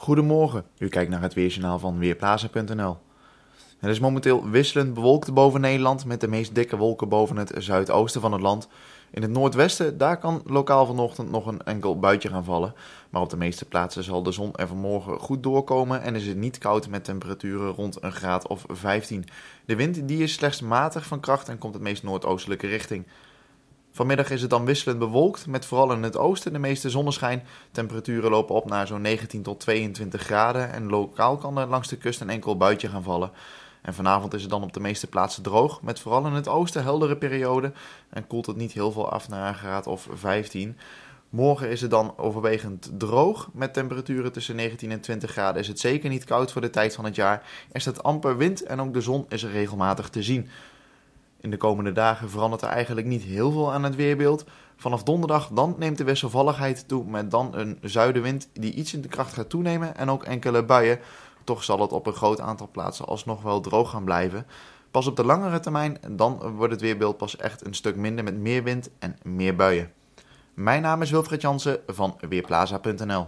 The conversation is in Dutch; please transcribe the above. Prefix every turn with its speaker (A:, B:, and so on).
A: Goedemorgen, u kijkt naar het weerjournaal van Weerplaza.nl. Het is momenteel wisselend bewolkt boven Nederland met de meest dikke wolken boven het zuidoosten van het land. In het noordwesten, daar kan lokaal vanochtend nog een enkel buitje gaan vallen. Maar op de meeste plaatsen zal de zon er vanmorgen goed doorkomen en is het niet koud met temperaturen rond een graad of 15. De wind die is slechts matig van kracht en komt het meest noordoostelijke richting. Vanmiddag is het dan wisselend bewolkt, met vooral in het oosten de meeste zonneschijn. Temperaturen lopen op naar zo'n 19 tot 22 graden en lokaal kan er langs de kust een enkel buitje gaan vallen. En vanavond is het dan op de meeste plaatsen droog, met vooral in het oosten heldere periode en koelt het niet heel veel af naar een graad of 15. Morgen is het dan overwegend droog, met temperaturen tussen 19 en 20 graden is het zeker niet koud voor de tijd van het jaar. Er staat amper wind en ook de zon is regelmatig te zien. In de komende dagen verandert er eigenlijk niet heel veel aan het weerbeeld. Vanaf donderdag dan neemt de wisselvalligheid toe met dan een zuidenwind die iets in de kracht gaat toenemen en ook enkele buien. Toch zal het op een groot aantal plaatsen alsnog wel droog gaan blijven. Pas op de langere termijn dan wordt het weerbeeld pas echt een stuk minder met meer wind en meer buien. Mijn naam is Wilfred Jansen van Weerplaza.nl